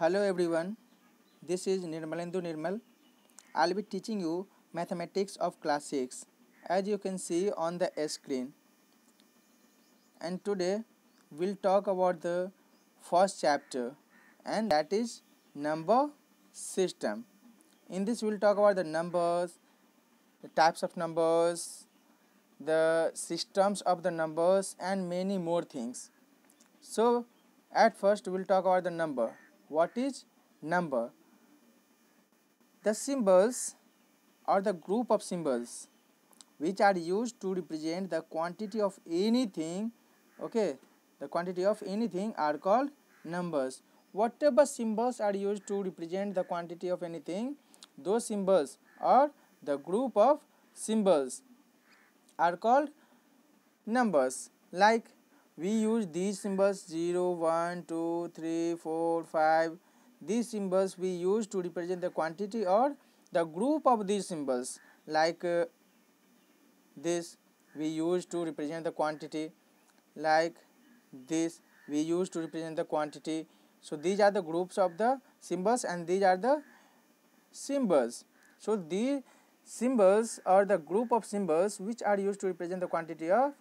Hello everyone, this is Nirmalendu Nirmal. I'll be teaching you mathematics of class 6 as you can see on the screen. And today we'll talk about the first chapter and that is number system. In this we'll talk about the numbers, the types of numbers, the systems of the numbers and many more things. So at first we'll talk about the number what is number? The symbols are the group of symbols which are used to represent the quantity of anything okay the quantity of anything are called numbers whatever symbols are used to represent the quantity of anything those symbols or the group of symbols are called numbers like we use these symbols 0 1 2 3 4 5 these symbols we use to represent the quantity or the group of these symbols like uh, this we use to represent the quantity like this we use to represent the quantity so these are the groups of the symbols and these are the symbols so these symbols are the group of symbols which are used to represent the quantity of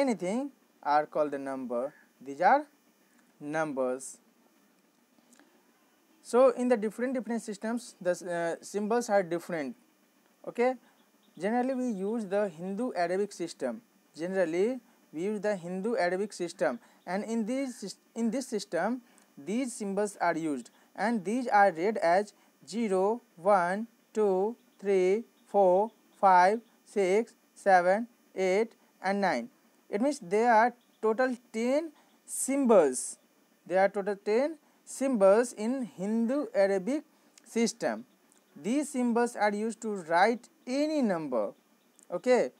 anything are called the number these are numbers so in the different different systems the uh, symbols are different okay generally we use the hindu arabic system generally we use the hindu arabic system and in this in this system these symbols are used and these are read as 0 1 2 3 4 5 6 7 8 and 9 it means there are total 10 symbols there are total 10 symbols in Hindu Arabic system these symbols are used to write any number okay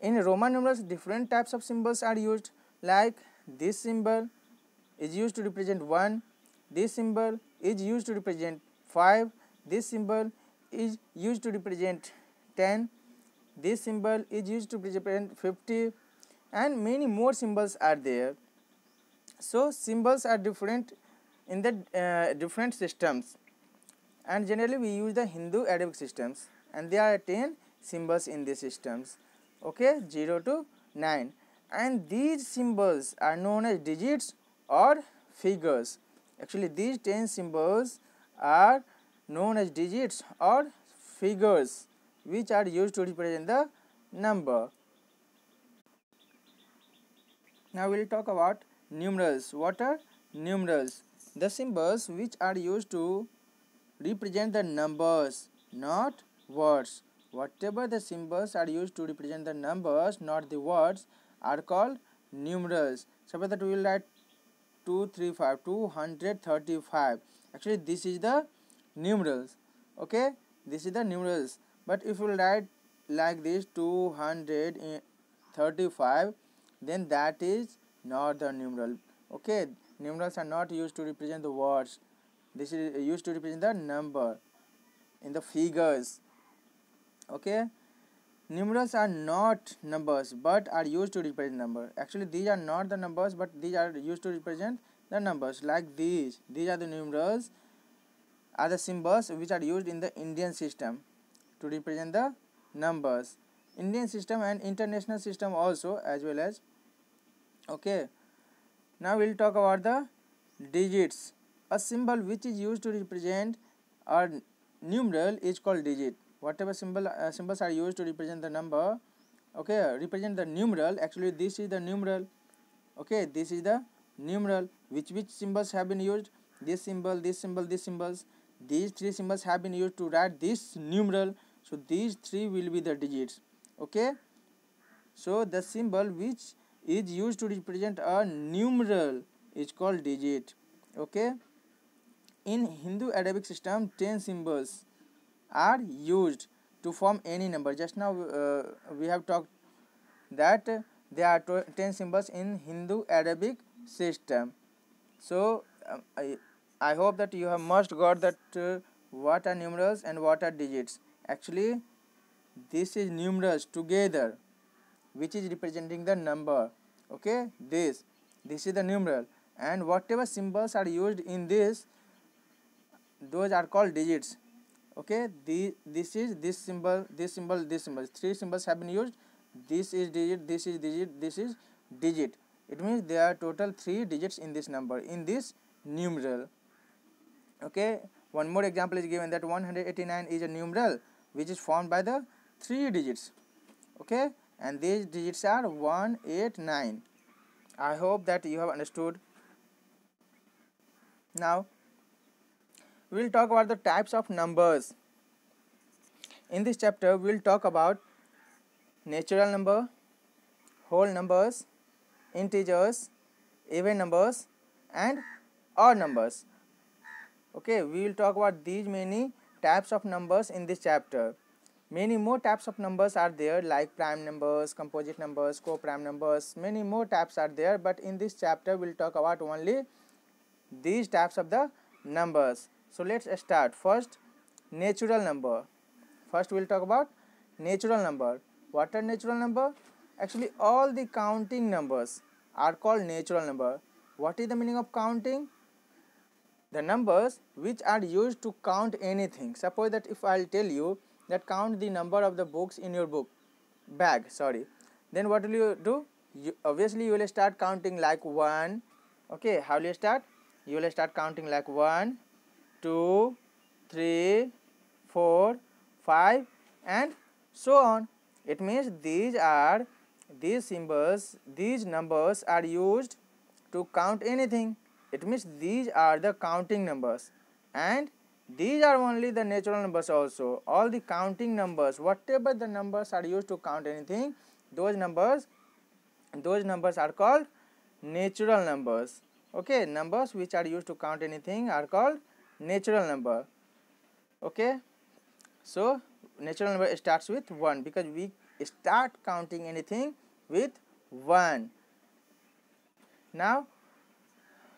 in Roman numerals different types of symbols are used like this symbol is used to represent 1 this symbol is used to represent 5 this symbol is used to represent 10 this symbol is used to represent 50 and many more symbols are there so symbols are different in the uh, different systems and generally we use the Hindu Arabic systems and there are 10 symbols in these systems okay 0 to 9 and these symbols are known as digits or figures actually these 10 symbols are known as digits or figures which are used to represent the number now we will talk about numerals. What are numerals? The symbols which are used to represent the numbers, not words. Whatever the symbols are used to represent the numbers, not the words, are called numerals. Suppose that we will write 235, 235. Actually, this is the numerals. Okay, this is the numerals. But if you write like this 235, eh, then that is not the numeral okay numerals are not used to represent the words this is uh, used to represent the number in the figures okay numerals are not numbers but are used to represent number actually these are not the numbers but these are used to represent the numbers like these these are the numerals are the symbols which are used in the indian system to represent the numbers Indian system and international system also as well as okay now we'll talk about the digits a symbol which is used to represent a numeral is called digit whatever symbol uh, symbols are used to represent the number okay represent the numeral actually this is the numeral okay this is the numeral which which symbols have been used this symbol this symbol these symbols these three symbols have been used to write this numeral so these three will be the digits okay so the symbol which is used to represent a numeral is called digit okay in hindu arabic system 10 symbols are used to form any number just now uh, we have talked that there are 10 symbols in hindu arabic system so um, I, I hope that you have must got that uh, what are numerals and what are digits actually this is numerous together which is representing the number okay this this is the numeral and whatever symbols are used in this those are called digits okay this, this is this symbol this symbol this symbol three symbols have been used this is digit this is digit this is digit it means there are total three digits in this number in this numeral okay one more example is given that 189 is a numeral which is formed by the three digits okay and these digits are 189 I hope that you have understood now we will talk about the types of numbers in this chapter we will talk about natural number whole numbers integers even numbers and odd numbers okay we will talk about these many types of numbers in this chapter Many more types of numbers are there like prime numbers, composite numbers, co-prime numbers, many more types are there but in this chapter we will talk about only these types of the numbers. So let's start. First, natural number. First we will talk about natural number. What are natural number? Actually all the counting numbers are called natural number. What is the meaning of counting? The numbers which are used to count anything. Suppose that if I will tell you that count the number of the books in your book bag sorry then what will you do you, obviously you will start counting like 1 okay how will you start you will start counting like 1 2 3 4 5 and so on it means these are these symbols these numbers are used to count anything it means these are the counting numbers and these are only the natural numbers also. All the counting numbers, whatever the numbers are used to count anything, those numbers, those numbers are called natural numbers. Okay, numbers which are used to count anything are called natural number. Okay, so natural number starts with 1 because we start counting anything with 1. Now,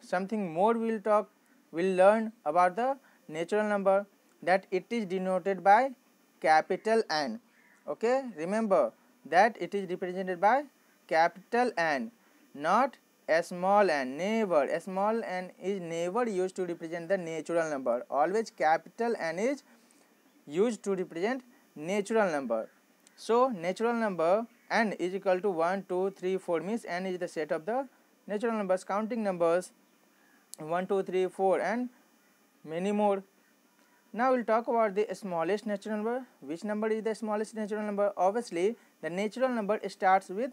something more we will talk, we will learn about the natural number that it is denoted by capital N. Okay, remember that it is represented by capital N, not a small n, never. A small n is never used to represent the natural number. Always capital N is used to represent natural number. So, natural number n is equal to 1, 2, 3, 4 means n is the set of the natural numbers, counting numbers 1, 2, 3, 4 and many more. Now we'll talk about the smallest natural number. Which number is the smallest natural number? Obviously, the natural number starts with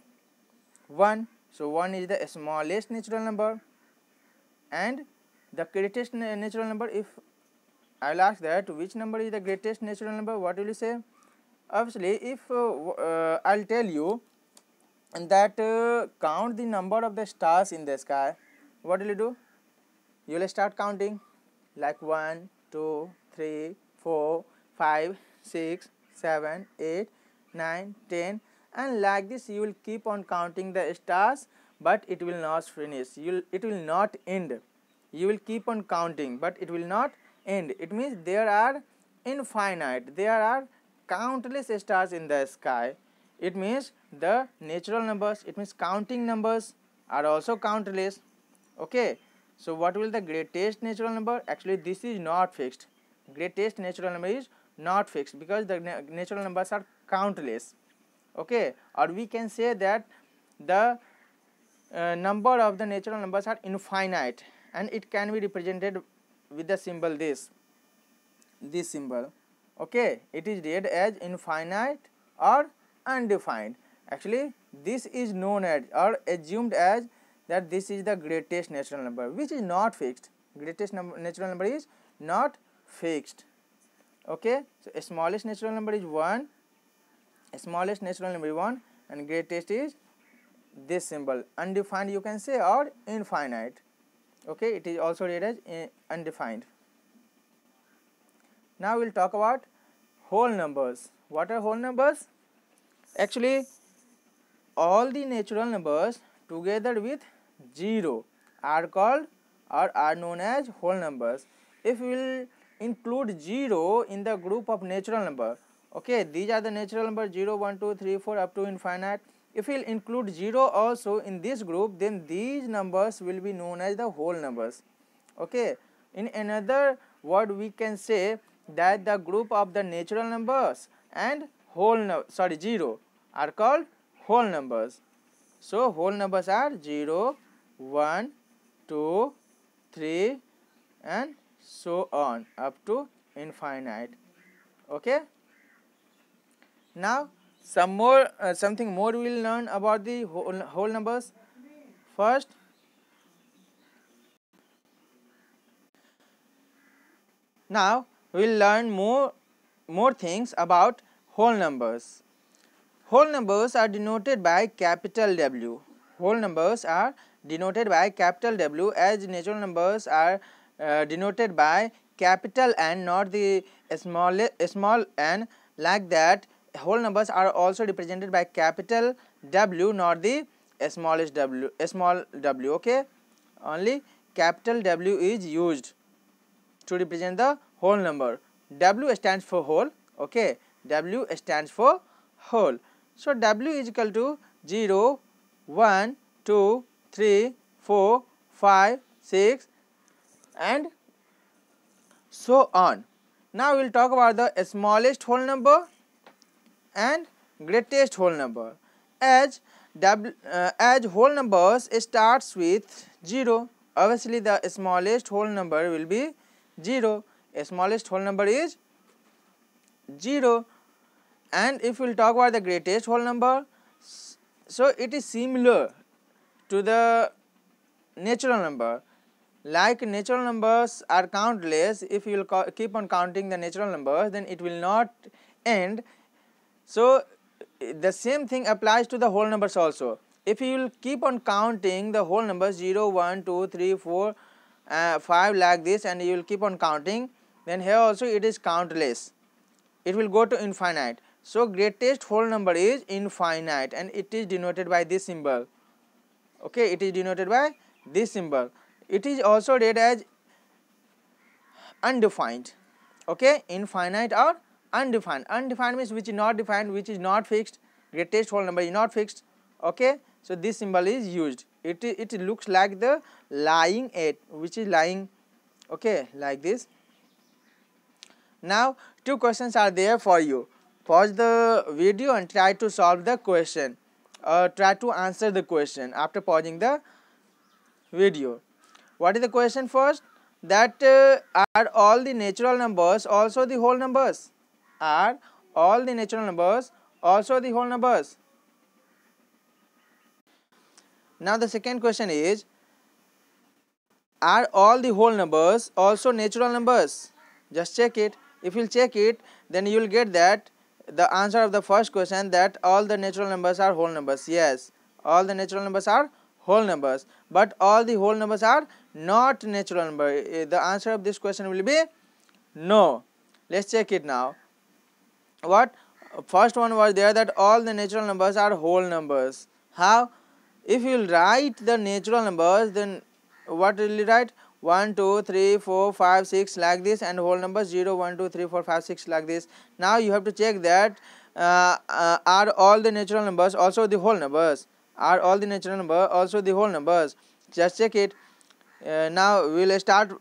1. So 1 is the smallest natural number. And the greatest natural number, if I will ask that which number is the greatest natural number, what will you say? Obviously, if uh, uh, I will tell you that uh, count the number of the stars in the sky, what will you do? You will start counting like 1 2 3 4 5 6 7 8 9 10 and like this you will keep on counting the stars but it will not finish you it will not end you will keep on counting but it will not end it means there are infinite there are countless stars in the sky it means the natural numbers it means counting numbers are also countless okay so what will the greatest natural number? Actually this is not fixed. Greatest natural number is not fixed because the natural numbers are countless. Okay, or we can say that the uh, number of the natural numbers are infinite and it can be represented with the symbol this, this symbol. Okay, it is read as infinite or undefined. Actually, this is known as or assumed as that this is the greatest natural number which is not fixed greatest number natural number is not fixed okay so smallest natural number is 1 smallest natural number is 1 and greatest is this symbol undefined you can say or infinite okay it is also read as eh, undefined now we'll talk about whole numbers what are whole numbers actually all the natural numbers together with 0 are called or are known as whole numbers. If we will include 0 in the group of natural number, okay, these are the natural number 0, 1, 2, 3, 4 up to infinite. If we will include 0 also in this group, then these numbers will be known as the whole numbers. Okay, in another word we can say that the group of the natural numbers and whole no sorry 0 are called whole numbers. So, whole numbers are 0, 1 2 3 and so on up to infinite okay now some more uh, something more we will learn about the whole, whole numbers first now we will learn more more things about whole numbers whole numbers are denoted by capital w whole numbers are denoted by capital W as natural numbers are uh, denoted by capital N not the small small n like that whole numbers are also represented by capital W not the smallest w small w okay only capital W is used to represent the whole number W stands for whole okay W stands for whole so W is equal to 0 1 2 3, 4, 5, 6 and so on. Now we will talk about the smallest whole number and greatest whole number. As, uh, as whole numbers starts with 0, obviously the smallest whole number will be 0. A smallest whole number is 0 and if we will talk about the greatest whole number, so it is similar to the natural number like natural numbers are countless if you will keep on counting the natural numbers then it will not end so the same thing applies to the whole numbers also if you will keep on counting the whole numbers 0 1 2 3 4 uh, 5 like this and you will keep on counting then here also it is countless it will go to infinite so greatest whole number is infinite and it is denoted by this symbol okay it is denoted by this symbol it is also read as undefined okay infinite or undefined undefined means which is not defined which is not fixed greatest whole number is not fixed okay so this symbol is used it it looks like the lying eight which is lying okay like this now two questions are there for you pause the video and try to solve the question uh, try to answer the question after pausing the video. What is the question first? That uh, are all the natural numbers also the whole numbers? Are all the natural numbers also the whole numbers? Now the second question is, are all the whole numbers also natural numbers? Just check it. If you check it, then you will get that the answer of the first question that all the natural numbers are whole numbers yes all the natural numbers are whole numbers but all the whole numbers are not natural number eh, the answer of this question will be no let's check it now what first one was there that all the natural numbers are whole numbers how if you write the natural numbers then what will you write 1 2 3 4 5 6 like this and whole number 0 1 2 3 4 5 6 like this now you have to check that uh, uh, are all the natural numbers also the whole numbers are all the natural number also the whole numbers just check it uh, now we will start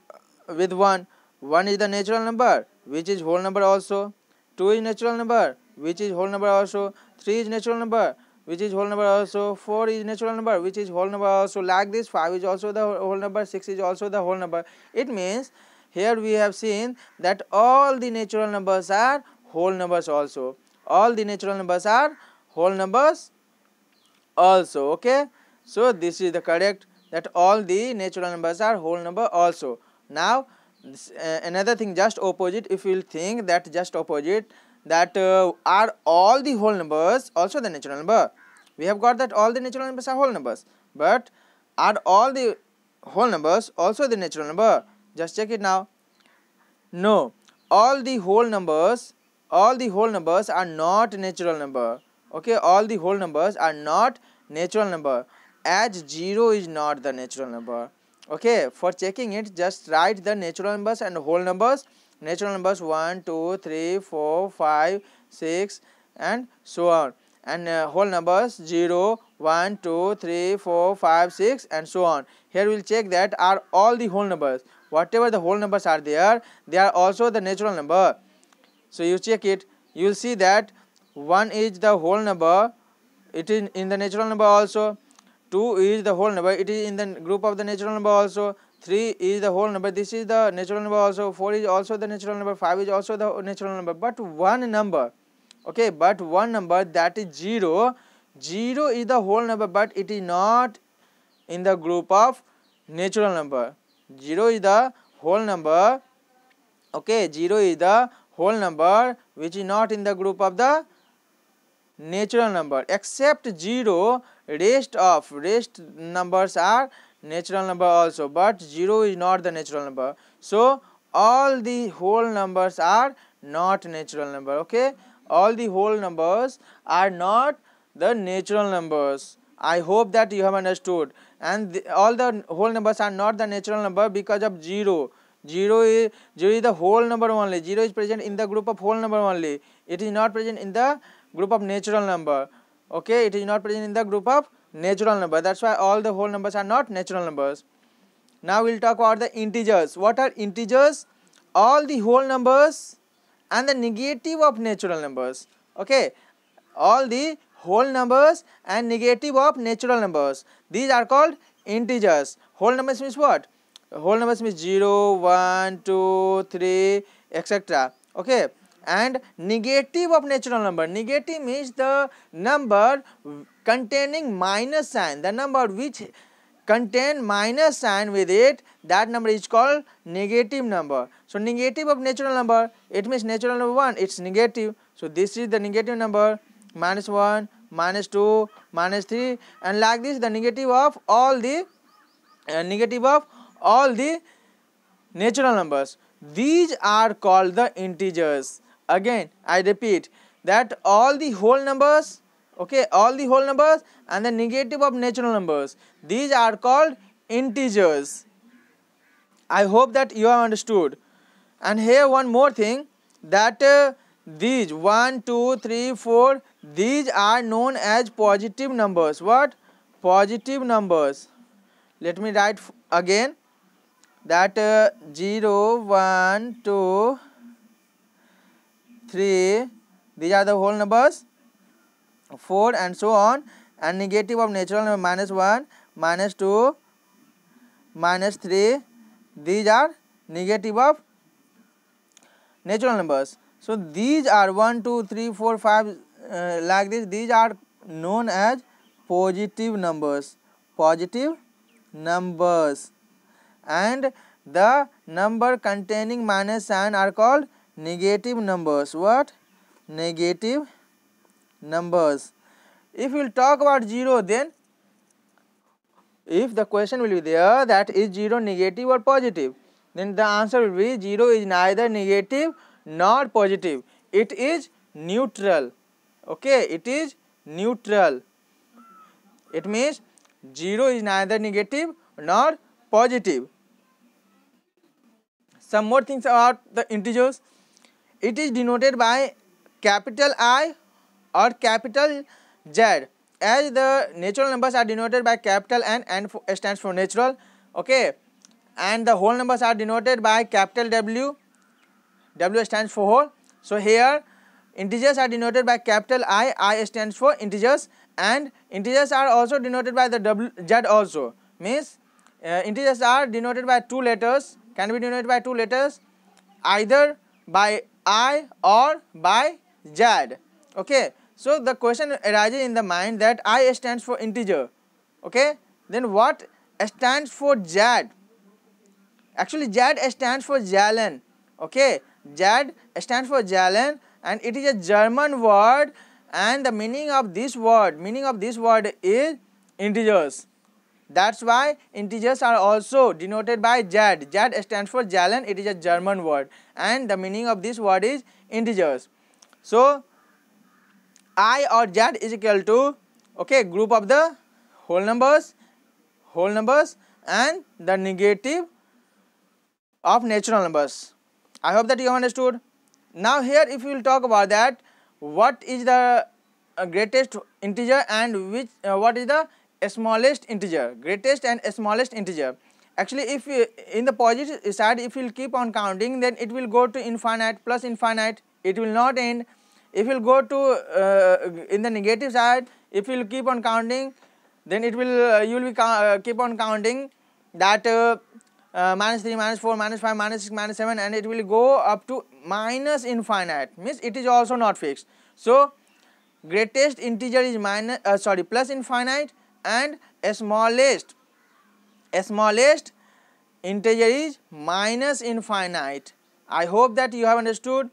with 1 1 is the natural number which is whole number also 2 is natural number which is whole number also 3 is natural number which is whole number also 4 is natural number which is whole number also like this 5 is also the whole number 6 is also the whole number it means here we have seen that all the natural numbers are whole numbers also all the natural numbers are whole numbers also okay so this is the correct that all the natural numbers are whole number also now this, uh, another thing just opposite if you will think that just opposite that uh, are all the whole numbers also the natural number we have got that all the natural numbers are whole numbers but are all the whole numbers also the natural number just check it now no all the whole numbers all the whole numbers are not natural number okay all the whole numbers are not natural number as 0 is not the natural number okay for checking it just write the natural numbers and whole numbers natural numbers 1 2 3 4 5 6 and so on and uh, whole numbers 0 1 2 3 4 5 6 and so on here we'll check that are all the whole numbers whatever the whole numbers are there they are also the natural number so you check it you will see that 1 is the whole number it is in the natural number also 2 is the whole number it is in the group of the natural number also 3 is the whole number this is the natural number also 4 is also the natural number 5 is also the natural number but one number okay but one number that is 0 0 is the whole number but it is not in the group of natural number 0 is the whole number okay 0 is the whole number which is not in the group of the natural number except 0 rest of rest numbers are natural number also but 0 is not the natural number so all the whole numbers are not natural number okay all the whole numbers are not the natural numbers i hope that you have understood and the, all the whole numbers are not the natural number because of 0 0 is 0 is the whole number only 0 is present in the group of whole number only it is not present in the group of natural number okay it is not present in the group of natural number. That's why all the whole numbers are not natural numbers. Now we'll talk about the integers. What are integers? All the whole numbers and the negative of natural numbers. Okay, all the whole numbers and negative of natural numbers. These are called integers. Whole numbers means what? Whole numbers means 0, 1, 2, 3, etc. Okay, and negative of natural number. Negative means the number containing minus sign, the number which contain minus sign with it that number is called negative number. So negative of natural number it means natural number 1 it's negative. So this is the negative number minus 1 minus 2 minus 3 and like this the negative of all the uh, negative of all the natural numbers. These are called the integers again I repeat that all the whole numbers okay all the whole numbers and the negative of natural numbers these are called integers I hope that you have understood and here one more thing that uh, these 1 2 3 4 these are known as positive numbers what positive numbers let me write again that uh, 0 1 2 three these are the whole numbers four and so on and negative of natural number minus one minus two minus three these are negative of natural numbers so these are one two three four five like this these are known as positive numbers positive numbers and the number containing minus sign are called negative numbers what negative numbers if we'll talk about zero then if the question will be there that is zero negative or positive then the answer will be zero is neither negative nor positive it is neutral okay it is neutral it means zero is neither negative nor positive some more things about the integers It is denoted by capital I or capital Z as the natural numbers are denoted by capital N, and stands for natural, okay, and the whole numbers are denoted by capital W, W stands for whole. So here integers are denoted by capital I, I stands for integers and integers are also denoted by the W, Z also, means uh, integers are denoted by two letters, can be denoted by two letters, either by I or by Z. Okay. So the question arises in the mind that I stands for integer. Okay. Then what stands for Z? Actually Z stands for Jalen. Okay. Z stands for Jalen and it is a German word and the meaning of this word, meaning of this word is integers. That's why integers are also denoted by Z. Z stands for Jalen. It is a German word and the meaning of this word is integers. So, i or z is equal to okay group of the whole numbers, whole numbers and the negative of natural numbers. I hope that you understood. Now here if we will talk about that what is the uh, greatest integer and which uh, what is the smallest integer greatest and smallest integer actually if you, in the positive side if you will keep on counting then it will go to infinite plus infinite it will not end if you will go to uh, in the negative side if you will keep on counting then it will uh, you will be uh, keep on counting that uh, uh, minus 3 minus 4 minus 5 minus 6 minus 7 and it will go up to minus infinite means it is also not fixed so greatest integer is minus uh, sorry plus infinite and smallest smallest integer is minus infinite. I hope that you have understood.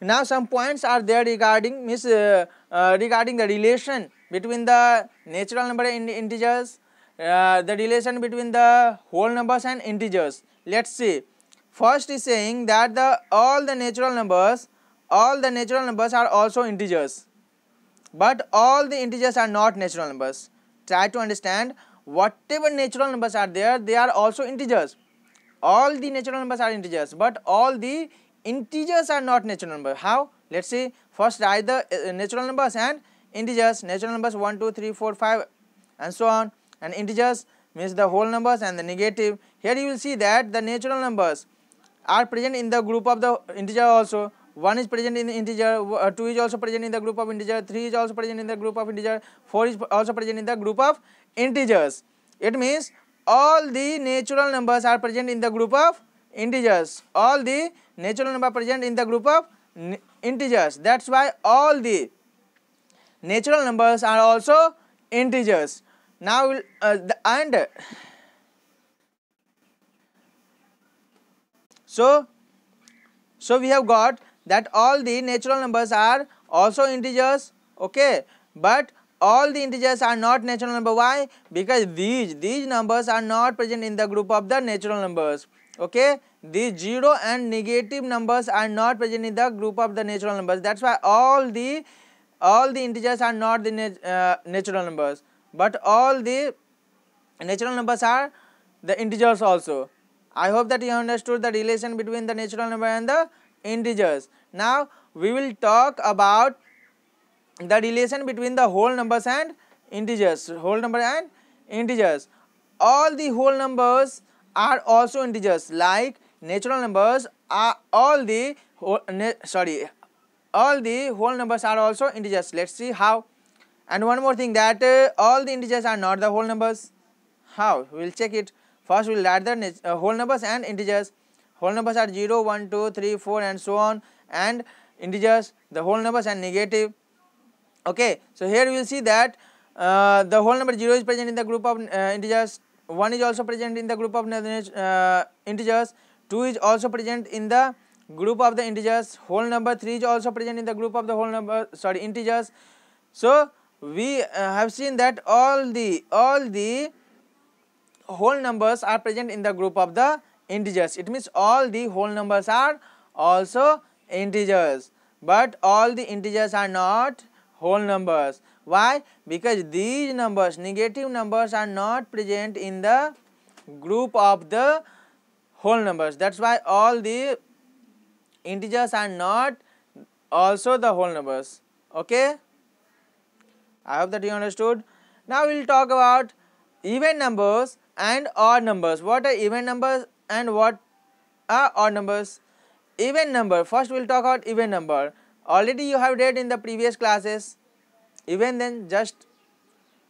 Now some points are there regarding means uh, uh, regarding the relation between the natural number and integers, uh, the relation between the whole numbers and integers. Let's see. First is saying that the all the natural numbers, all the natural numbers are also integers. But all the integers are not natural numbers. Try to understand whatever natural numbers are there, they are also integers. All the natural numbers are integers, but all the integers are not natural numbers. How? Let's see. First write the uh, natural numbers and integers. Natural numbers 1, 2, 3, 4, 5 and so on. And integers means the whole numbers and the negative. Here you will see that the natural numbers are present in the group of the integer also 1 is present in integer, uh, 2 is also present in the group of integer, 3 is also present in the group of integer, 4 is also present in the group of integers. It means all the natural numbers are present in the group of integers. All the natural number present in the group of integers. That's why all the natural numbers are also integers. Now, uh, the, and so so we have got that all the natural numbers are also integers okay but all the integers are not natural number why because these these numbers are not present in the group of the natural numbers okay these zero and negative numbers are not present in the group of the natural numbers that's why all the all the integers are not the uh, natural numbers but all the natural numbers are the integers also i hope that you understood the relation between the natural number and the integers. Now we will talk about the relation between the whole numbers and integers. Whole number and integers. All the whole numbers are also integers like natural numbers are all the whole, sorry all the whole numbers are also integers let's see how and one more thing that uh, all the integers are not the whole numbers how we'll check it first we'll add the uh, whole numbers and integers whole numbers are 0, 1, 2, 3, 4 and so on and integers, the whole numbers and negative. Okay. So, here we will see that uh, the whole number 0 is present in the group of uh, integers, 1 is also present in the group of uh, integers, 2 is also present in the group of the integers, whole number 3 is also present in the group of the whole number sorry integers. So, we uh, have seen that all the all the whole numbers are present in the group of the integers it means all the whole numbers are also integers but all the integers are not whole numbers why because these numbers negative numbers are not present in the group of the whole numbers that's why all the integers are not also the whole numbers okay i hope that you understood now we will talk about even numbers and odd numbers what are even numbers and what are odd numbers. Even number, first we will talk about even number. Already you have read in the previous classes. Even then just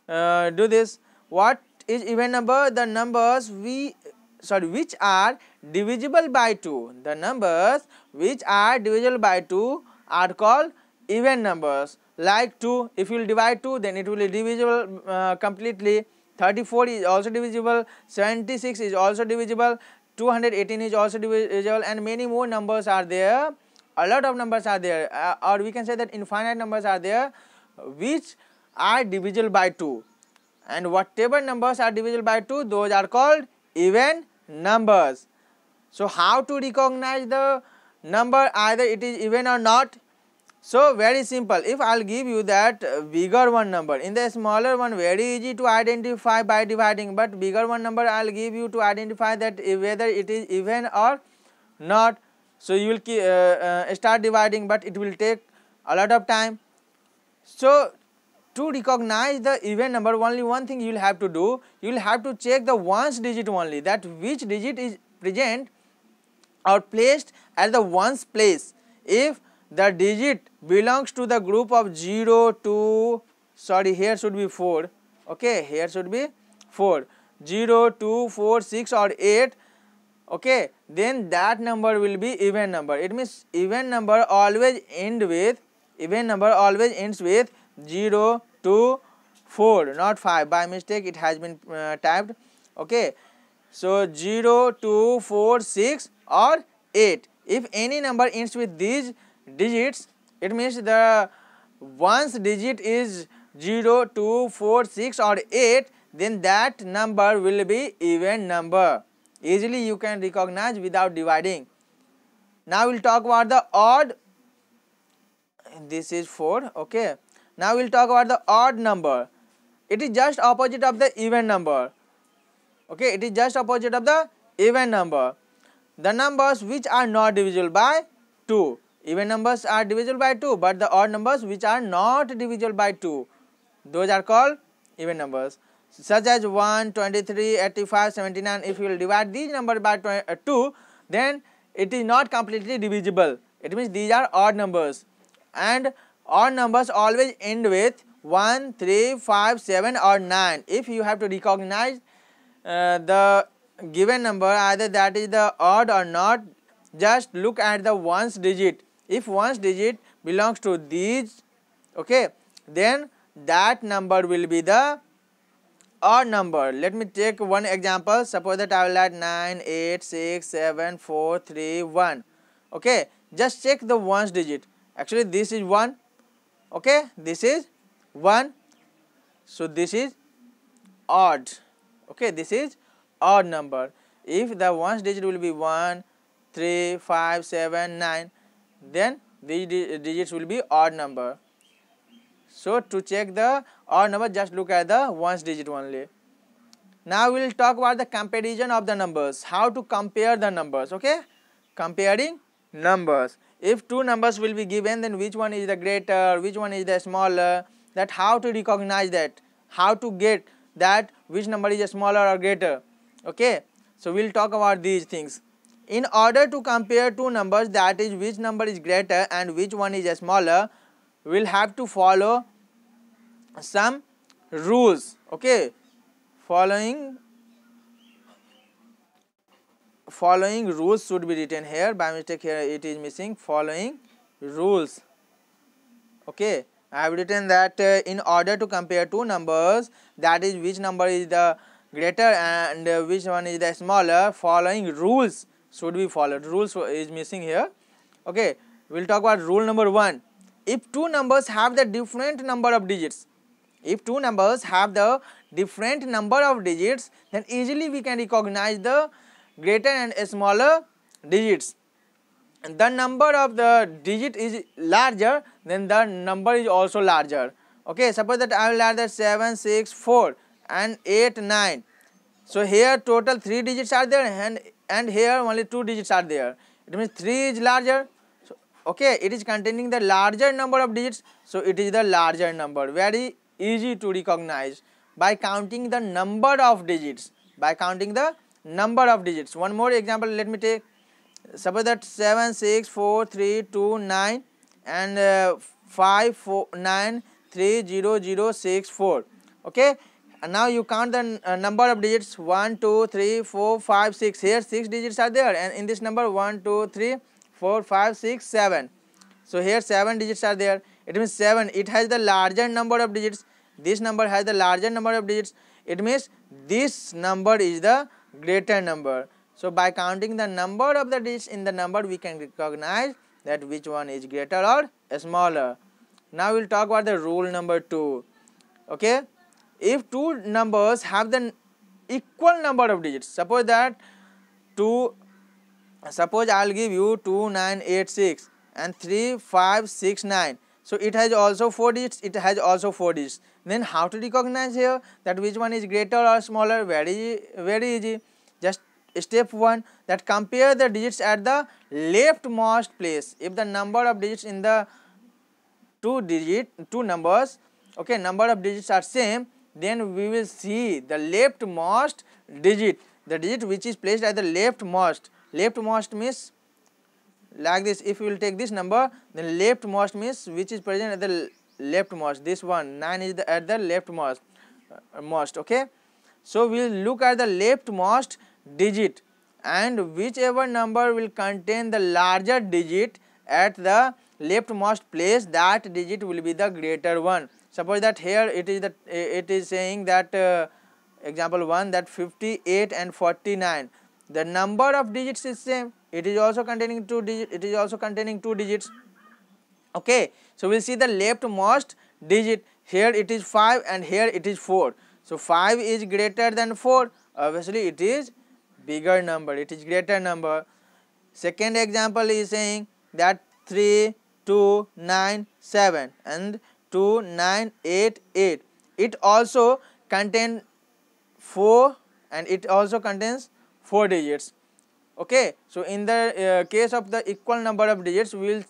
uh, do this. What is even number? The numbers we sorry which are divisible by 2. The numbers which are divisible by 2 are called even numbers like 2 if you will divide 2 then it will be divisible uh, completely 34 is also divisible 76 is also divisible 218 is also divisible and many more numbers are there a lot of numbers are there uh, or we can say that infinite numbers are there which are divisible by 2 and whatever numbers are divisible by 2 those are called even numbers so how to recognize the number either it is even or not so, very simple if I will give you that uh, bigger one number in the smaller one very easy to identify by dividing but bigger one number I will give you to identify that whether it is even or not. So, you will uh, uh, start dividing but it will take a lot of time. So, to recognize the even number only one thing you will have to do you will have to check the ones digit only that which digit is present or placed at the ones place if the digit belongs to the group of 0 to sorry here should be 4 okay here should be 4 0 2 4 6 or 8 okay then that number will be even number it means even number always end with even number always ends with 0 2 4 not 5 by mistake it has been uh, typed okay so 0 2 4 6 or 8 if any number ends with these digits it means the once digit is 0, 2, 4, 6 or 8 then that number will be even number. Easily you can recognize without dividing. Now we'll talk about the odd. This is 4, okay. Now we'll talk about the odd number. It is just opposite of the even number. Okay, it is just opposite of the even number. The numbers which are not divisible by 2. Even numbers are divisible by 2, but the odd numbers which are not divisible by 2, those are called even numbers. Such as 1, 23, 85, 79, if you will divide these numbers by uh, 2, then it is not completely divisible. It means these are odd numbers. And odd numbers always end with 1, 3, 5, 7 or 9. If you have to recognize uh, the given number either that is the odd or not, just look at the ones digit if one's digit belongs to these, okay, then that number will be the odd number. Let me take one example. Suppose that I will add 9, 8, 6, 7, 4, 3, 1. Okay, just check the ones digit. Actually, this is 1. Okay, this is 1. So, this is odd. Okay, this is odd number. If the ones digit will be 1, 3, 5, 7, 9 then these digits will be odd number. So to check the odd number just look at the ones digit only. Now we will talk about the comparison of the numbers, how to compare the numbers, okay? Comparing numbers. If two numbers will be given then which one is the greater, which one is the smaller, that how to recognize that, how to get that which number is smaller or greater, okay? So we will talk about these things in order to compare two numbers that is which number is greater and which one is smaller we will have to follow some rules okay following following rules should be written here by mistake here it is missing following rules okay i have written that uh, in order to compare two numbers that is which number is the greater and uh, which one is the smaller following rules should be followed. Rules is missing here. Okay, we will talk about rule number 1. If two numbers have the different number of digits, if two numbers have the different number of digits, then easily we can recognize the greater and smaller digits. And the number of the digit is larger, then the number is also larger. Okay, suppose that I will add the 7, 6, 4 and 8, 9. So here total 3 digits are there and and here only two digits are there. It means 3 is larger. So, okay, it is containing the larger number of digits. So, it is the larger number. Very easy to recognize by counting the number of digits. By counting the number of digits. One more example, let me take. Suppose that 7, 6, 4, 3, 2, 9 and uh, 5, 4, 9, 3, 0, 0, 6, 4. Okay and now you count the uh, number of digits 1, 2, 3, 4, 5, 6. Here 6 digits are there and in this number 1, 2, 3, 4, 5, 6, 7. So here 7 digits are there. It means 7. It has the larger number of digits. This number has the larger number of digits. It means this number is the greater number. So by counting the number of the digits in the number we can recognize that which one is greater or smaller. Now we will talk about the rule number 2. Okay if two numbers have the equal number of digits suppose that two suppose i'll give you 2986 and 3569 so it has also four digits it has also four digits then how to recognize here that which one is greater or smaller very very easy just step 1 that compare the digits at the leftmost place if the number of digits in the two digit two numbers okay number of digits are same then we will see the leftmost digit, the digit which is placed at the leftmost. Leftmost means like this, if we will take this number, then leftmost means which is present at the leftmost, this one, 9 is the, at the leftmost, uh, most, okay. So, we will look at the leftmost digit and whichever number will contain the larger digit at the leftmost place, that digit will be the greater one suppose that here it is that it is saying that uh, example 1 that 58 and 49 the number of digits is same it is also containing two digit it is also containing two digits okay so we'll see the leftmost digit here it is 5 and here it is 4 so 5 is greater than 4 obviously it is bigger number it is greater number second example is saying that 3 2 9 7 and 2988 it also contains 4 and it also contains 4 digits okay so in the uh, case of the equal number of digits we will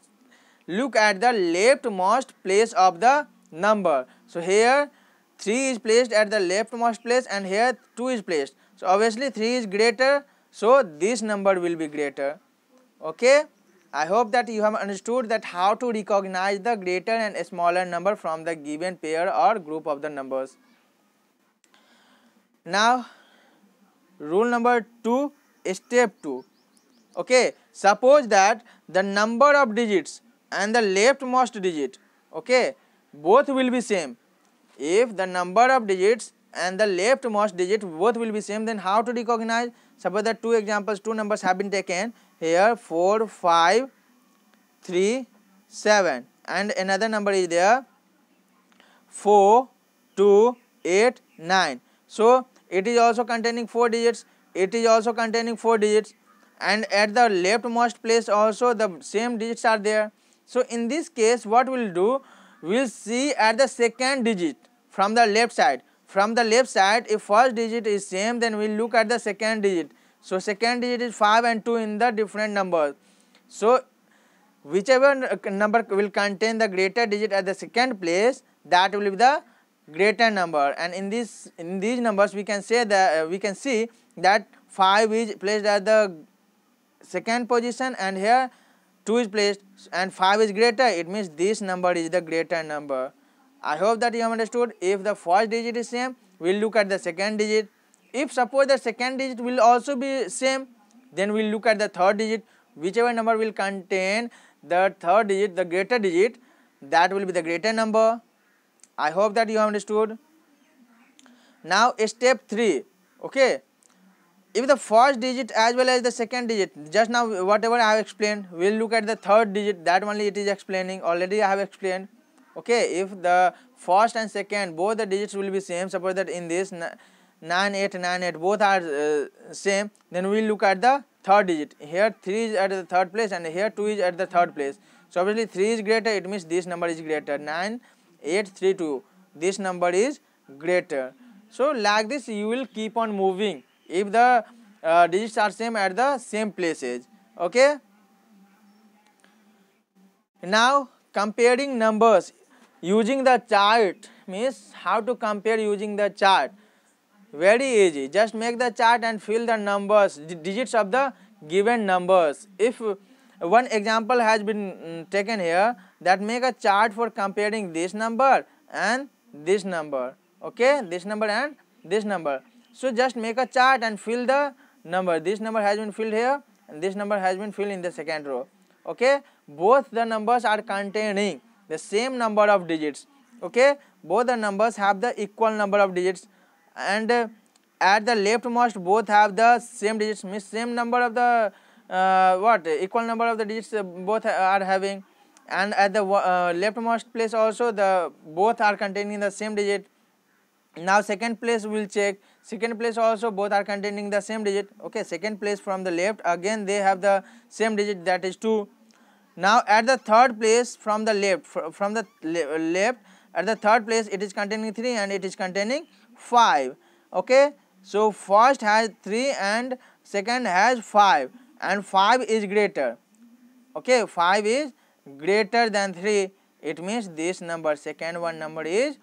look at the leftmost place of the number so here 3 is placed at the leftmost place and here 2 is placed so obviously 3 is greater so this number will be greater okay I hope that you have understood that how to recognize the greater and smaller number from the given pair or group of the numbers. Now, rule number 2, step 2. Okay, suppose that the number of digits and the leftmost digit, okay, both will be same. If the number of digits and the leftmost digit both will be same, then how to recognize? Suppose that two examples, two numbers have been taken here 4 5 3 7 and another number is there 4 2 8 9 so it is also containing 4 digits it is also containing 4 digits and at the leftmost place also the same digits are there so in this case what we will do we will see at the second digit from the left side from the left side if first digit is same then we will look at the second digit so, second digit is 5 and 2 in the different numbers. So, whichever uh, number will contain the greater digit at the second place that will be the greater number and in this in these numbers we can say that uh, we can see that 5 is placed at the second position and here 2 is placed and 5 is greater it means this number is the greater number. I hope that you have understood if the first digit is same we will look at the second digit if suppose the second digit will also be same, then we will look at the third digit. Whichever number will contain the third digit, the greater digit, that will be the greater number. I hope that you have understood. Now step 3, okay. If the first digit as well as the second digit, just now whatever I have explained, we will look at the third digit, that only it is explaining, already I have explained okay if the first and second both the digits will be same suppose that in this 9898 both are uh, same then we look at the third digit here 3 is at the third place and here 2 is at the third place so obviously 3 is greater it means this number is greater 9832 this number is greater so like this you will keep on moving if the uh, digits are same at the same places okay now comparing numbers using the chart means how to compare using the chart very easy just make the chart and fill the numbers digits of the given numbers if one example has been mm, taken here that make a chart for comparing this number and this number okay this number and this number so just make a chart and fill the number this number has been filled here and this number has been filled in the second row okay both the numbers are containing the same number of digits okay both the numbers have the equal number of digits and uh, at the leftmost both have the same digits means same number of the uh, what equal number of the digits uh, both are having and at the uh, leftmost place also the both are containing the same digit now second place will check second place also both are containing the same digit okay second place from the left again they have the same digit that is 2 now at the third place from the left from the left at the third place it is containing 3 and it is containing 5 okay so first has 3 and second has 5 and 5 is greater okay 5 is greater than 3 it means this number second one number is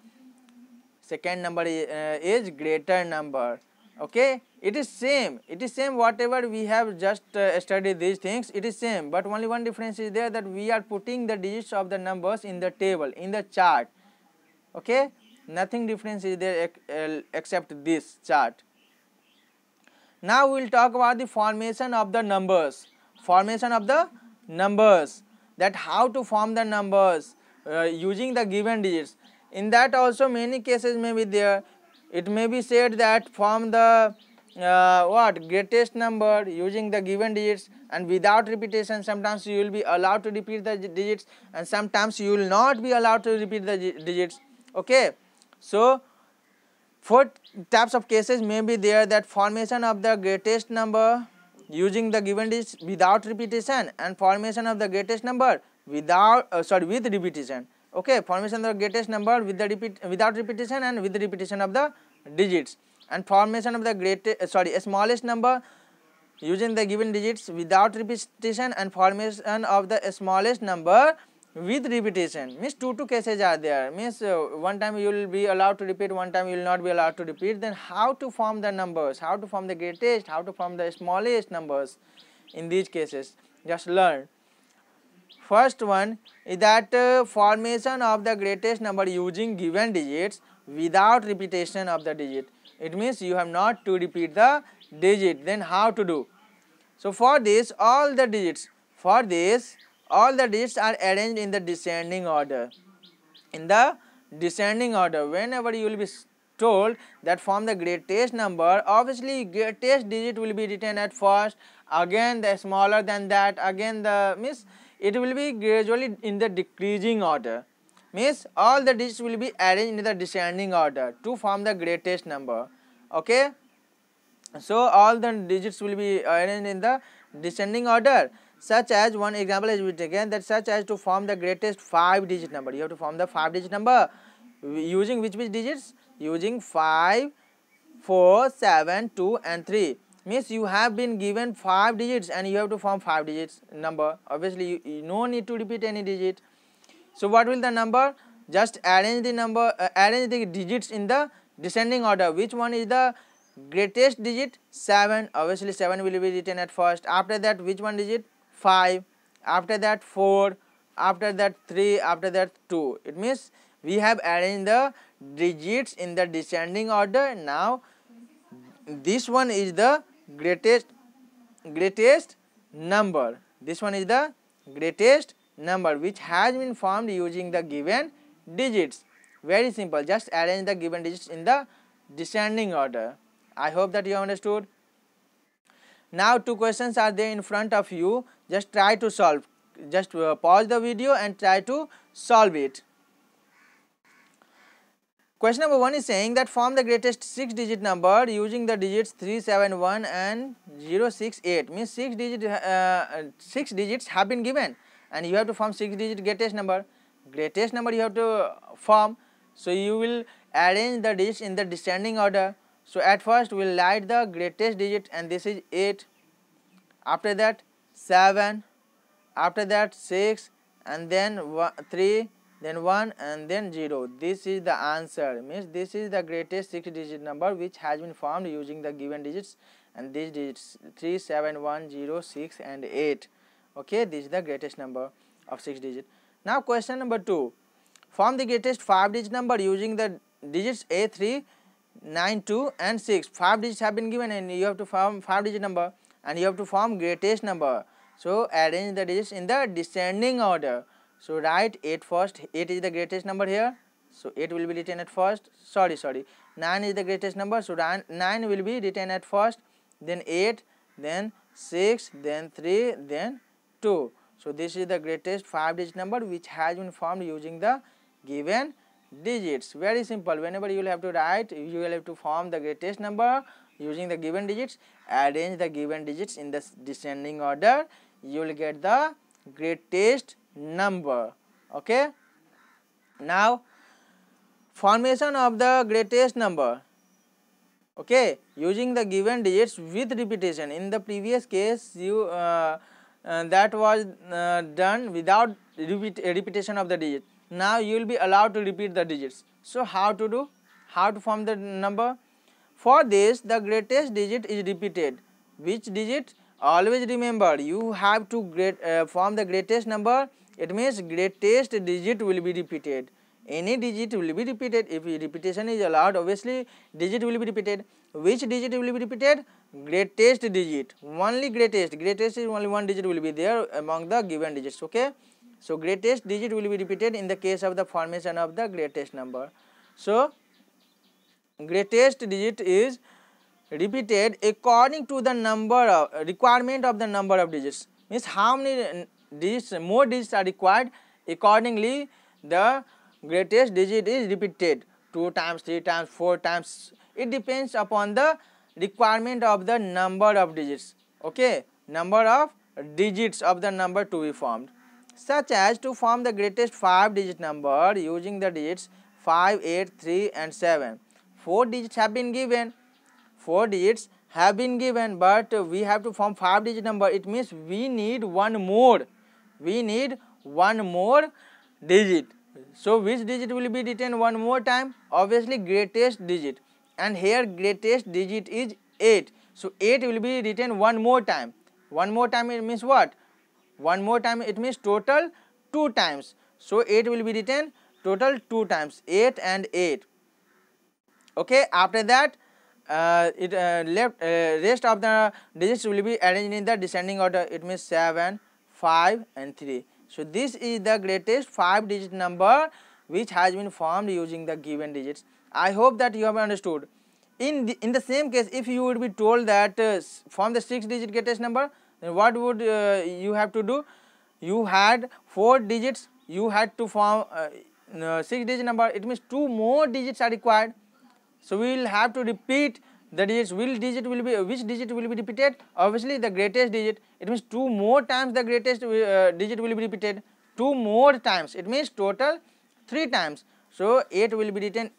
second number is, uh, is greater number okay it is same it is same whatever we have just uh, studied these things it is same but only one difference is there that we are putting the digits of the numbers in the table in the chart okay nothing difference is there except this chart. Now we will talk about the formation of the numbers, formation of the numbers that how to form the numbers uh, using the given digits. In that also many cases may be there. It may be said that form the uh, what greatest number using the given digits and without repetition sometimes you will be allowed to repeat the digits and sometimes you will not be allowed to repeat the digits okay so, four types of cases may be there that formation of the greatest number using the given list without repetition and formation of the greatest number without uh, sorry with repetition okay formation of the greatest number with the repeat without repetition and with the repetition of the digits and formation of the greatest uh, sorry smallest number using the given digits without repetition and formation of the smallest number with repetition means two two cases are there means uh, one time you will be allowed to repeat one time you will not be allowed to repeat then how to form the numbers how to form the greatest how to form the smallest numbers in these cases just learn first one is that uh, formation of the greatest number using given digits without repetition of the digit it means you have not to repeat the digit then how to do so for this all the digits for this all the digits are arranged in the descending order. In the descending order, whenever you will be told that from the greatest number, obviously greatest digit will be written at first, again the smaller than that, again the miss. it will be gradually in the decreasing order. Means all the digits will be arranged in the descending order to form the greatest number. Okay. So all the digits will be arranged in the descending order such as one example is taken that such as to form the greatest five digit number you have to form the five digit number using which which digits using 5 4 7 2 and 3 means you have been given five digits and you have to form five digits number obviously you, you no need to repeat any digit so what will the number just arrange the number uh, arrange the digits in the descending order which one is the greatest digit 7 obviously 7 will be written at first after that which one digit 5 after that 4 after that 3 after that 2 it means we have arranged the digits in the descending order now this one is the greatest greatest number this one is the greatest number which has been formed using the given digits very simple just arrange the given digits in the descending order i hope that you understood now two questions are there in front of you just try to solve just uh, pause the video and try to solve it question number 1 is saying that form the greatest 6 digit number using the digits 371 and 068 means 6 digit uh, uh, 6 digits have been given and you have to form 6 digit greatest number greatest number you have to form so you will arrange the digits in the descending order so at first we will write the greatest digit and this is 8 after that 7 after that 6 and then 3 then 1 and then 0 this is the answer means this is the greatest 6 digit number which has been formed using the given digits and these digits 3 7 1 0 6 and 8 okay this is the greatest number of 6 digit now question number 2 form the greatest 5 digit number using the digits a3 9 2 and 6 5 digits have been given and you have to form 5 digit number and you have to form greatest number so arrange the digits in the descending order. So write 8 first. 8 is the greatest number here. So 8 will be written at first. Sorry, sorry. 9 is the greatest number. So 9 will be written at first. Then 8. Then 6. Then 3. Then 2. So this is the greatest 5 digit number which has been formed using the given digits. Very simple. Whenever you will have to write, you will have to form the greatest number using the given digits. Arrange the given digits in the descending order you will get the greatest number okay now formation of the greatest number okay using the given digits with repetition in the previous case you uh, uh, that was uh, done without repeat, repetition of the digit now you will be allowed to repeat the digits so how to do how to form the number for this the greatest digit is repeated which digit always remember you have to great, uh, form the greatest number it means greatest digit will be repeated any digit will be repeated if repetition is allowed obviously digit will be repeated which digit will be repeated greatest digit only greatest greatest is only one digit will be there among the given digits okay so greatest digit will be repeated in the case of the formation of the greatest number so greatest digit is repeated according to the number of requirement of the number of digits means how many digits more digits are required accordingly the greatest digit is repeated 2 times 3 times 4 times it depends upon the requirement of the number of digits okay number of digits of the number to be formed such as to form the greatest 5 digit number using the digits 5 8 3 and 7 4 digits have been given 4 digits have been given but we have to form 5 digit number it means we need one more we need one more digit so which digit will be written one more time obviously greatest digit and here greatest digit is 8 so 8 will be written one more time one more time it means what one more time it means total two times so 8 will be written total two times 8 and 8 okay after that uh, it uh, left uh, rest of the digits will be arranged in the descending order it means 7 5 and 3 so this is the greatest 5 digit number which has been formed using the given digits i hope that you have understood in the, in the same case if you would be told that uh, form the 6 digit greatest number then what would uh, you have to do you had 4 digits you had to form uh, 6 digit number it means 2 more digits are required so, we will have to repeat the digits will digit will be which digit will be repeated obviously the greatest digit it means two more times the greatest uh, digit will be repeated two more times it means total three times so 8 will be written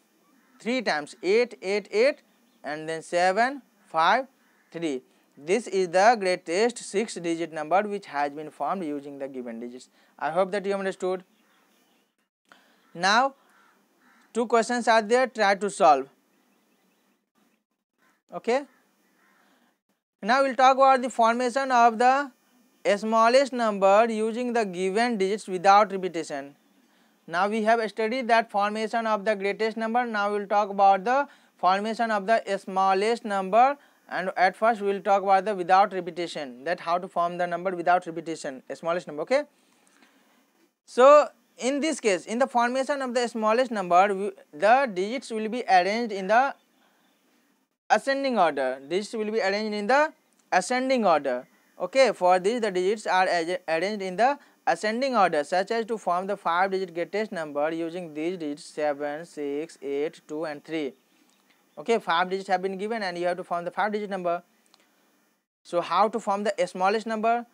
three times 8 8 8 and then 7 5 3 this is the greatest six digit number which has been formed using the given digits i hope that you understood now two questions are there try to solve Okay. Now we will talk about the formation of the smallest number using the given digits without repetition. Now we have studied that formation of the greatest number. Now we will talk about the formation of the smallest number and at first we will talk about the without repetition that how to form the number without repetition smallest number okay. So in this case in the formation of the smallest number the digits will be arranged in the ascending order. this will be arranged in the ascending order. Okay, for this the digits are arranged in the ascending order such as to form the 5 digit greatest number using these digits 7, 6, 8, 2 and 3. Okay, 5 digits have been given and you have to form the 5 digit number. So, how to form the smallest number?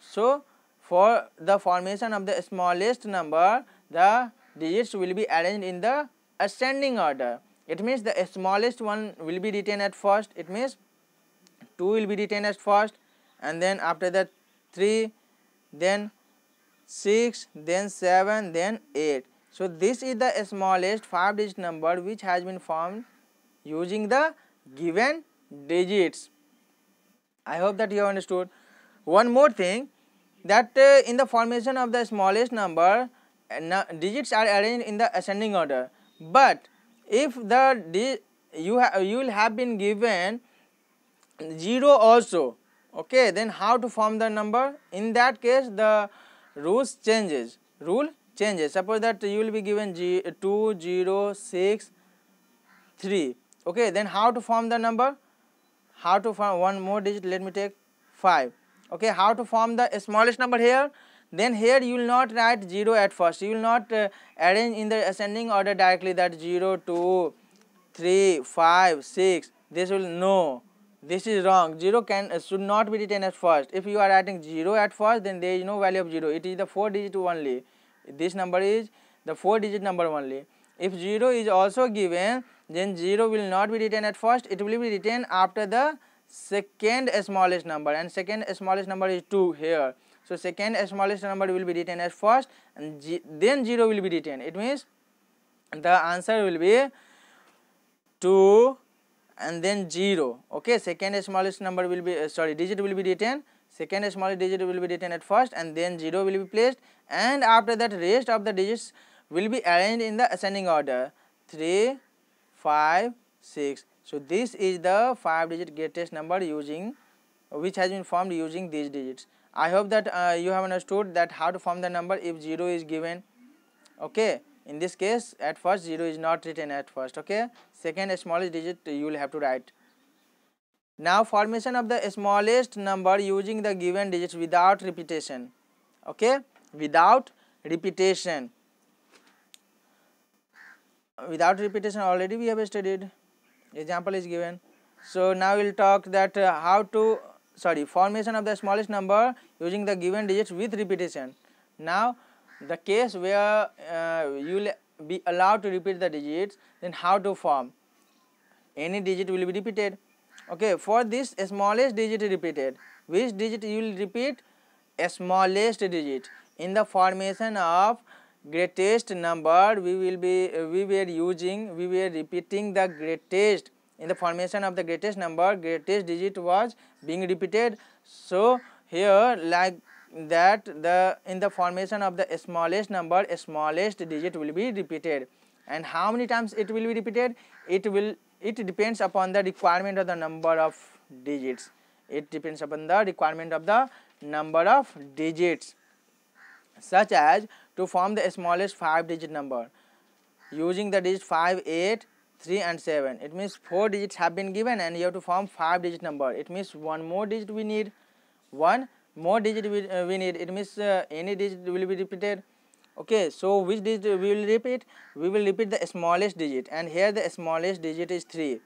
So, for the formation of the smallest number, the digits will be arranged in the ascending order. It means the smallest one will be retained at first. It means 2 will be retained at first and then after that 3, then 6, then 7, then 8. So, this is the smallest 5 digit number which has been formed using the given digits. I hope that you have understood. One more thing that uh, in the formation of the smallest number, uh, digits are arranged in the ascending order. But if the you you will have been given 0 also okay then how to form the number in that case the rules changes rule changes suppose that you will be given G, 2 0 6 3 okay then how to form the number how to form one more digit let me take 5 okay how to form the smallest number here then here you will not write 0 at first you will not uh, arrange in the ascending order directly that 0 2 3 5 6 this will no this is wrong 0 can uh, should not be written at first if you are writing 0 at first then there is no value of 0 it is the 4 digit only this number is the 4 digit number only if 0 is also given then 0 will not be written at first it will be written after the second smallest number and second smallest number is 2 here so second smallest number will be written as first and then 0 will be written. It means the answer will be 2 and then 0. Okay, second smallest number will be, uh, sorry, digit will be written. Second smallest digit will be written at first and then 0 will be placed. And after that rest of the digits will be arranged in the ascending order. 3, 5, 6. So this is the 5 digit greatest number using which has been formed using these digits. I hope that uh, you have understood that how to form the number if 0 is given okay in this case at first 0 is not written at first okay second smallest digit you will have to write now formation of the smallest number using the given digits without repetition okay without repetition without repetition already we have studied example is given so now we'll talk that uh, how to sorry formation of the smallest number using the given digits with repetition. Now the case where uh, you will be allowed to repeat the digits then how to form any digit will be repeated okay for this smallest digit repeated which digit you will repeat a smallest digit in the formation of greatest number we will be uh, we were using we were repeating the greatest in the formation of the greatest number greatest digit was being repeated so here like that the in the formation of the smallest number smallest digit will be repeated and how many times it will be repeated it will it depends upon the requirement of the number of digits it depends upon the requirement of the number of digits such as to form the smallest 5 digit number using the digit 5 8 3 and 7 it means 4 digits have been given and you have to form 5 digit number it means one more digit we need one more digit we, uh, we need it means uh, any digit will be repeated okay so which digit we will repeat we will repeat the smallest digit and here the smallest digit is 3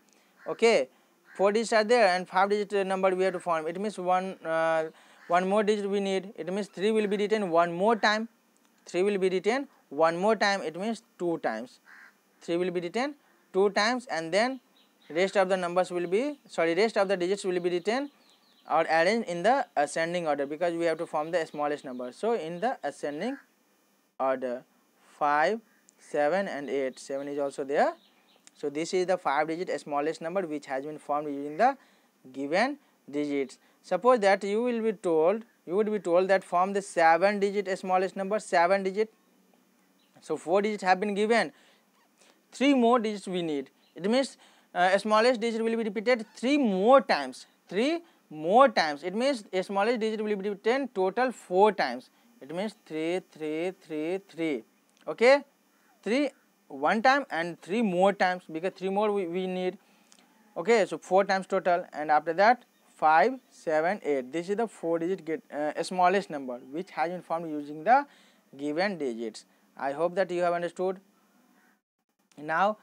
okay 4 digits are there and 5 digit number we have to form it means one uh, one more digit we need it means 3 will be written one more time 3 will be written one more time it means two times 3 will be written 2 times and then rest of the numbers will be sorry rest of the digits will be written or arranged in the ascending order because we have to form the smallest number. So in the ascending order 5, 7 and 8, 7 is also there. So this is the 5 digit smallest number which has been formed using the given digits. Suppose that you will be told, you would be told that form the 7 digit smallest number, 7 digit. So 4 digits have been given 3 more digits we need. It means uh, smallest digit will be repeated 3 more times, 3 more times. It means smallest digit will be repeated total 4 times. It means 3, 3, 3, 3, okay, 3 one time and 3 more times because 3 more we, we need, okay, so 4 times total and after that 5, 7, 8. This is the 4 digit get, uh, smallest number which has been formed using the given digits. I hope that you have understood now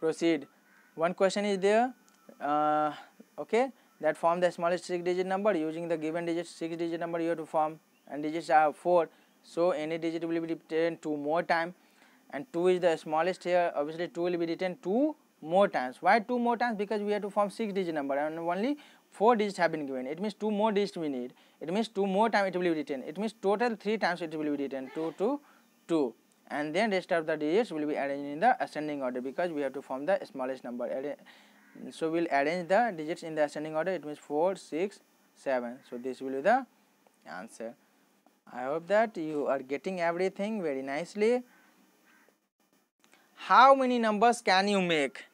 proceed one question is there uh, okay that form the smallest six digit number using the given digit six digit number you have to form and digits are four so any digit will be written two more time and two is the smallest here obviously two will be written two more times why two more times because we have to form six digit number and only four digits have been given it means two more digits we need it means two more time it will be written it means total three times it will be written two two two and then rest of the digits will be arranged in the ascending order because we have to form the smallest number so we'll arrange the digits in the ascending order it means 4 6 7 so this will be the answer i hope that you are getting everything very nicely how many numbers can you make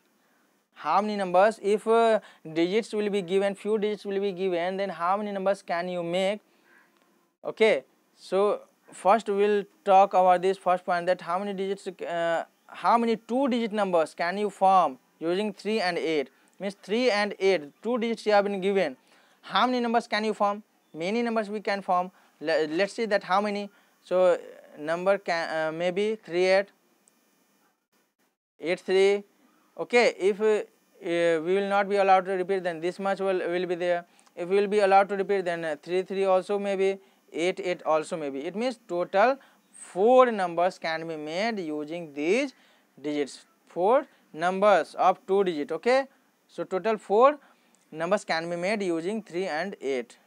how many numbers if uh, digits will be given few digits will be given then how many numbers can you make okay so first we will talk about this first point that how many digits, uh, how many two digit numbers can you form using 3 and 8 means 3 and 8 two digits you have been given how many numbers can you form many numbers we can form Let, let's see that how many so number can uh, maybe 3 8 8 3 okay if uh, uh, we will not be allowed to repeat then this much will, will be there if we will be allowed to repeat then uh, 3 3 also maybe 8 8 also may be it means total 4 numbers can be made using these digits 4 numbers of 2 digit okay. So, total 4 numbers can be made using 3 and 8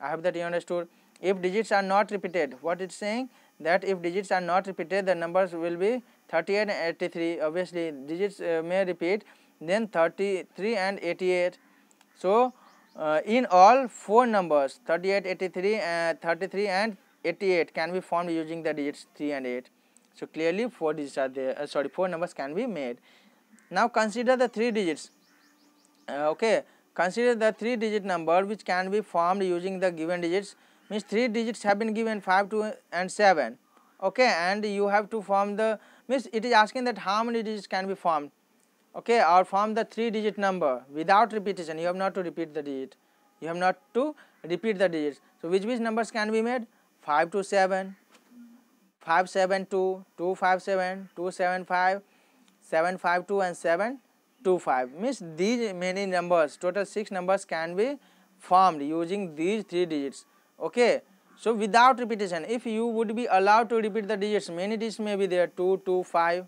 I hope that you understood if digits are not repeated what it's saying that if digits are not repeated the numbers will be 38 and 83 obviously digits uh, may repeat then 33 and 88 so uh, in all four numbers 38, 83, uh, 33 and 88 can be formed using the digits 3 and 8. So clearly four digits are there, uh, sorry four numbers can be made. Now consider the three digits, uh, okay, consider the three digit number which can be formed using the given digits means three digits have been given 5, 2 and 7, okay and you have to form the means it is asking that how many digits can be formed okay, or from the 3 digit number without repetition, you have not to repeat the digit, you have not to repeat the digits. So, which which numbers can be made? 5 to 7, 5 7 2, 2 5 7, 2 7 5, 7 5 2 and 7 2 5 means these many numbers total 6 numbers can be formed using these 3 digits. Okay. So, without repetition if you would be allowed to repeat the digits many digits may be there 2 2 5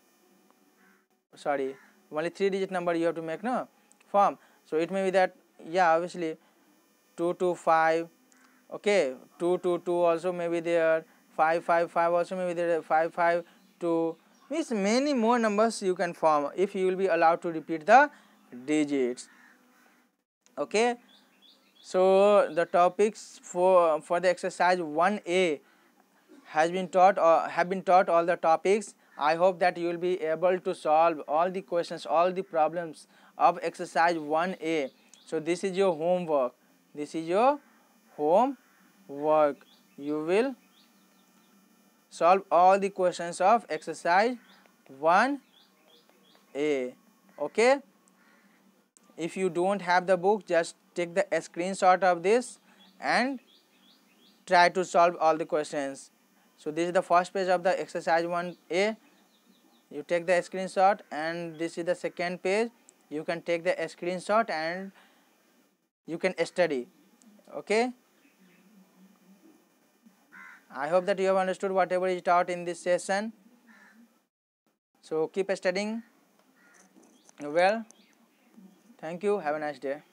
sorry only 3 digit number you have to make no form. So, it may be that yeah obviously 2 to 5 okay 2 to 2 also may be there 5 5 5 also may be there 5 5 2 means many more numbers you can form if you will be allowed to repeat the digits okay so the topics for for the exercise 1a has been taught or uh, have been taught all the topics I hope that you will be able to solve all the questions, all the problems of exercise 1A. So this is your homework. This is your homework. You will solve all the questions of exercise 1A. Okay. If you don't have the book, just take the screenshot of this and try to solve all the questions. So this is the first page of the exercise 1A. You take the screenshot and this is the second page. You can take the screenshot and you can study. Okay. I hope that you have understood whatever is taught in this session. So keep studying well. Thank you. Have a nice day.